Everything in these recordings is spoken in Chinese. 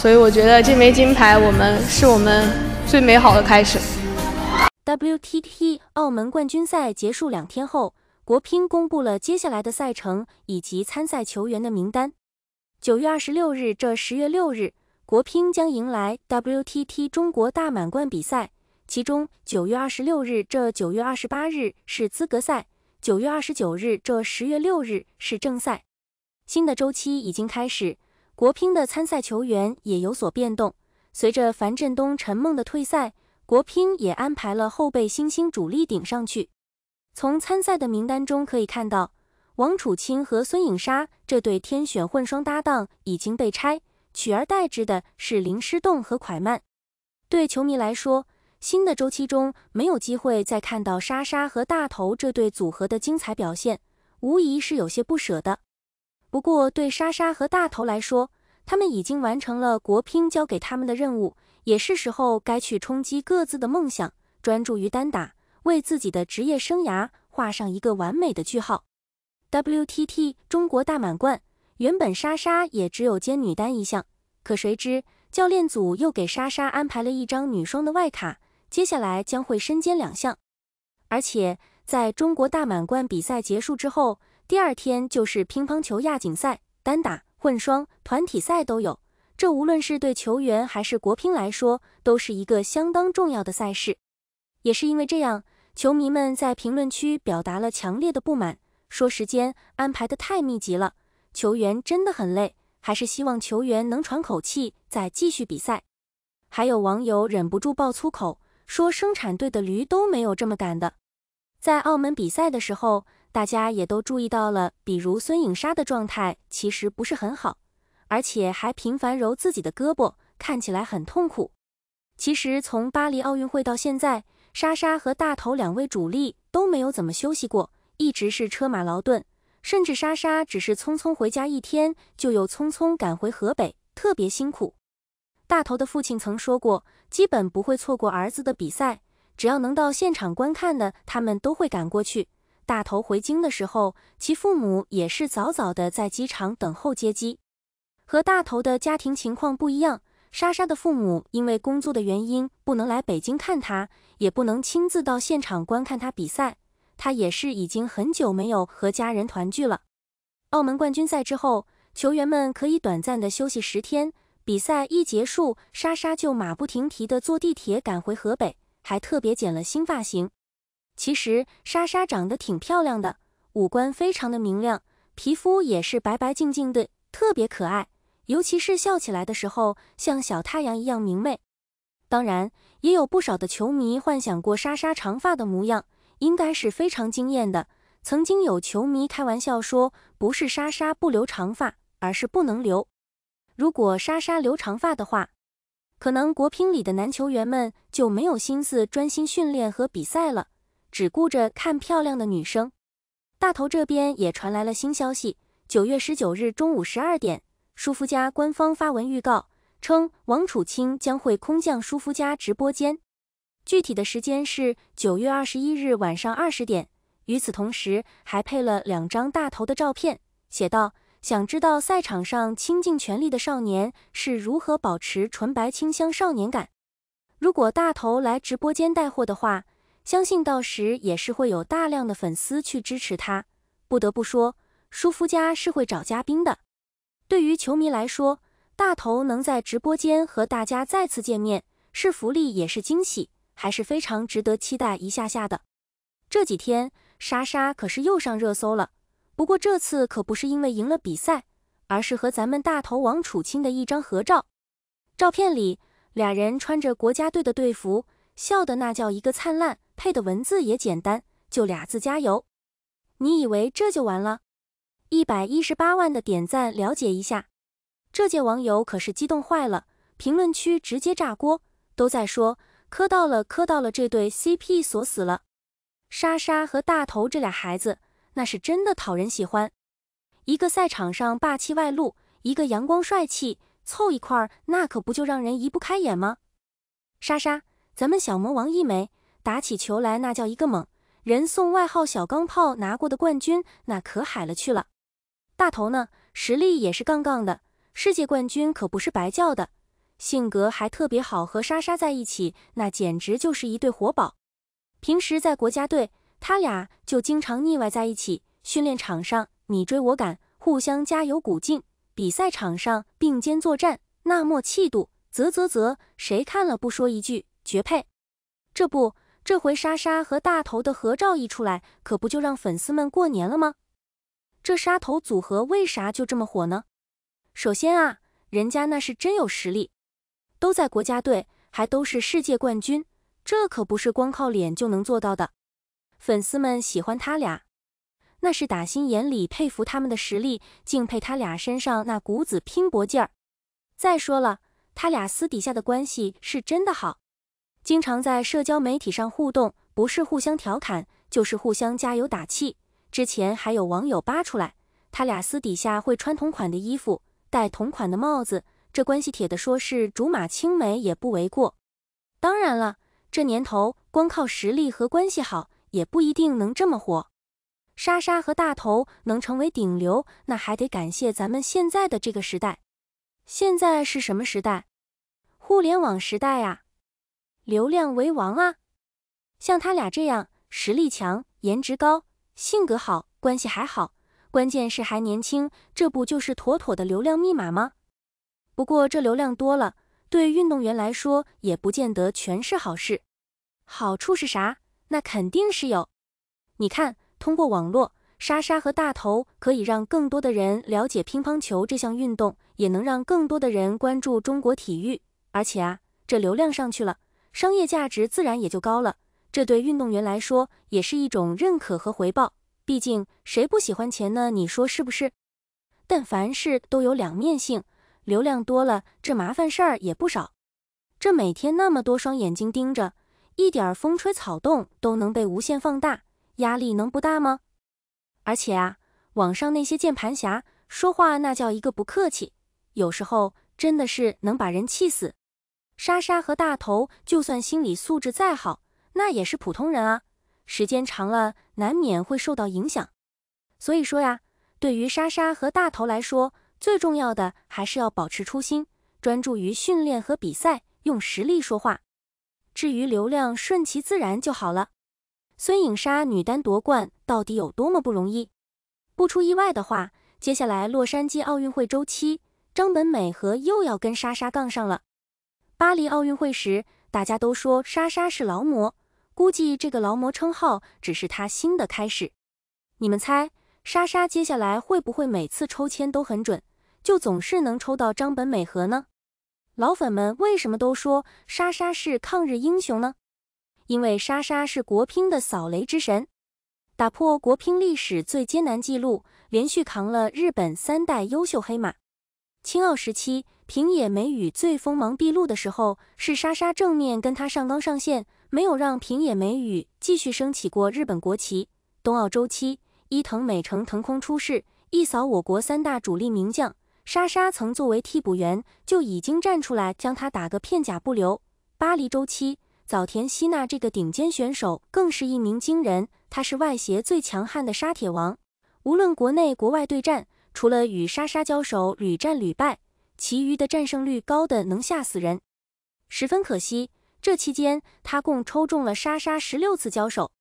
所以我觉得这枚金牌，我们是我们最美好的开始。WTT 澳门冠军赛结束两天后，国乒公布了接下来的赛程以及参赛球员的名单。九月二十六日这十月六日，国乒将迎来 WTT 中国大满贯比赛。其中九月二十六日这九月二十八日是资格赛，九月二十九日这十月六日是正赛。新的周期已经开始。国乒的参赛球员也有所变动，随着樊振东、陈梦的退赛，国乒也安排了后备新星主力顶上去。从参赛的名单中可以看到，王楚钦和孙颖莎这对天选混双搭档已经被拆，取而代之的是林诗栋和蒯曼。对球迷来说，新的周期中没有机会再看到莎莎和大头这对组合的精彩表现，无疑是有些不舍的。不过，对莎莎和大头来说，他们已经完成了国乒交给他们的任务，也是时候该去冲击各自的梦想，专注于单打，为自己的职业生涯画上一个完美的句号。WTT 中国大满贯，原本莎莎也只有兼女单一项，可谁知教练组又给莎莎安排了一张女双的外卡，接下来将会身兼两项。而且，在中国大满贯比赛结束之后。第二天就是乒乓球亚锦赛，单打、混双、团体赛都有。这无论是对球员还是国乒来说，都是一个相当重要的赛事。也是因为这样，球迷们在评论区表达了强烈的不满，说时间安排的太密集了，球员真的很累，还是希望球员能喘口气再继续比赛。还有网友忍不住爆粗口，说生产队的驴都没有这么赶的。在澳门比赛的时候。大家也都注意到了，比如孙颖莎的状态其实不是很好，而且还频繁揉自己的胳膊，看起来很痛苦。其实从巴黎奥运会到现在，莎莎和大头两位主力都没有怎么休息过，一直是车马劳顿。甚至莎莎只是匆匆回家一天，就又匆匆赶回河北，特别辛苦。大头的父亲曾说过，基本不会错过儿子的比赛，只要能到现场观看的，他们都会赶过去。大头回京的时候，其父母也是早早的在机场等候接机。和大头的家庭情况不一样，莎莎的父母因为工作的原因不能来北京看他，也不能亲自到现场观看他比赛。他也是已经很久没有和家人团聚了。澳门冠军赛之后，球员们可以短暂的休息十天。比赛一结束，莎莎就马不停蹄的坐地铁赶回河北，还特别剪了新发型。其实莎莎长得挺漂亮的，五官非常的明亮，皮肤也是白白净净的，特别可爱。尤其是笑起来的时候，像小太阳一样明媚。当然，也有不少的球迷幻想过莎莎长发的模样，应该是非常惊艳的。曾经有球迷开玩笑说，不是莎莎不留长发，而是不能留。如果莎莎留长发的话，可能国乒里的男球员们就没有心思专心训练和比赛了。只顾着看漂亮的女生，大头这边也传来了新消息。九月十九日中午十二点，舒肤佳官方发文预告称，王楚钦将会空降舒肤佳直播间，具体的时间是九月二十一日晚上二十点。与此同时，还配了两张大头的照片，写道：“想知道赛场上倾尽全力的少年是如何保持纯白清香少年感？如果大头来直播间带货的话。”相信到时也是会有大量的粉丝去支持他。不得不说，舒肤佳是会找嘉宾的。对于球迷来说，大头能在直播间和大家再次见面，是福利也是惊喜，还是非常值得期待一下下的。这几天，莎莎可是又上热搜了。不过这次可不是因为赢了比赛，而是和咱们大头王楚钦的一张合照。照片里，俩人穿着国家队的队服，笑得那叫一个灿烂。配的文字也简单，就俩字加油。你以为这就完了？一百一十八万的点赞，了解一下。这届网友可是激动坏了，评论区直接炸锅，都在说磕到了磕到了，这对 CP 锁死了。莎莎和大头这俩孩子，那是真的讨人喜欢。一个赛场上霸气外露，一个阳光帅气，凑一块儿那可不就让人移不开眼吗？莎莎，咱们小魔王一枚。打起球来那叫一个猛，人送外号“小钢炮”，拿过的冠军那可海了去了。大头呢，实力也是杠杠的，世界冠军可不是白叫的。性格还特别好，和莎莎在一起那简直就是一对活宝。平时在国家队，他俩就经常腻歪在一起，训练场上你追我赶，互相加油鼓劲；比赛场上并肩作战，那默契度，啧啧啧，谁看了不说一句绝配？这不。这回莎莎和大头的合照一出来，可不就让粉丝们过年了吗？这莎头组合为啥就这么火呢？首先啊，人家那是真有实力，都在国家队，还都是世界冠军，这可不是光靠脸就能做到的。粉丝们喜欢他俩，那是打心眼里佩服他们的实力，敬佩他俩身上那股子拼搏劲儿。再说了，他俩私底下的关系是真的好。经常在社交媒体上互动，不是互相调侃，就是互相加油打气。之前还有网友扒出来，他俩私底下会穿同款的衣服，戴同款的帽子，这关系铁的，说是竹马青梅也不为过。当然了，这年头光靠实力和关系好，也不一定能这么火。莎莎和大头能成为顶流，那还得感谢咱们现在的这个时代。现在是什么时代？互联网时代啊！流量为王啊！像他俩这样实力强、颜值高、性格好、关系还好，关键是还年轻，这不就是妥妥的流量密码吗？不过这流量多了，对运动员来说也不见得全是好事。好处是啥？那肯定是有。你看，通过网络，莎莎和大头可以让更多的人了解乒乓球这项运动，也能让更多的人关注中国体育。而且啊，这流量上去了。商业价值自然也就高了，这对运动员来说也是一种认可和回报。毕竟谁不喜欢钱呢？你说是不是？但凡事都有两面性，流量多了，这麻烦事儿也不少。这每天那么多双眼睛盯着，一点风吹草动都能被无限放大，压力能不大吗？而且啊，网上那些键盘侠说话那叫一个不客气，有时候真的是能把人气死。莎莎和大头就算心理素质再好，那也是普通人啊，时间长了难免会受到影响。所以说呀，对于莎莎和大头来说，最重要的还是要保持初心，专注于训练和比赛，用实力说话。至于流量，顺其自然就好了。孙颖莎女单夺冠到底有多么不容易？不出意外的话，接下来洛杉矶奥运会周期，张本美和又要跟莎莎杠上了。巴黎奥运会时，大家都说莎莎是劳模，估计这个劳模称号只是她新的开始。你们猜，莎莎接下来会不会每次抽签都很准，就总是能抽到张本美和呢？老粉们为什么都说莎莎是抗日英雄呢？因为莎莎是国乒的扫雷之神，打破国乒历史最艰难记录，连续扛了日本三代优秀黑马。青奥时期。平野美宇最锋芒毕露的时候是莎莎正面跟他上纲上线，没有让平野美宇继续升起过日本国旗。冬奥周期，伊藤美诚腾空出世，一扫我国三大主力名将。莎莎曾作为替补员就已经站出来将他打个片甲不留。巴黎周期，早田希娜这个顶尖选手更是一鸣惊人，他是外协最强悍的沙铁王，无论国内国外对战，除了与莎莎交手屡战屡败。其余的战胜率高的能吓死人，十分可惜。这期间，他共抽中了莎莎十六次交手，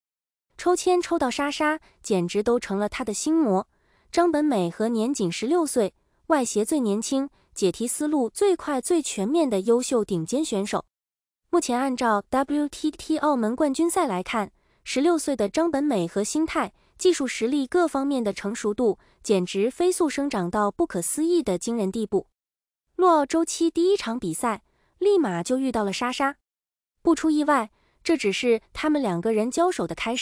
抽签抽到莎莎简直都成了他的心魔。张本美和年仅十六岁，外协最年轻，解题思路最快最全面的优秀顶尖选手。目前，按照 WTT 澳门冠军赛来看，十六岁的张本美和心态、技术实力各方面的成熟度简直飞速生长到不可思议的惊人地步。洛奥周期第一场比赛，立马就遇到了莎莎。不出意外，这只是他们两个人交手的开始。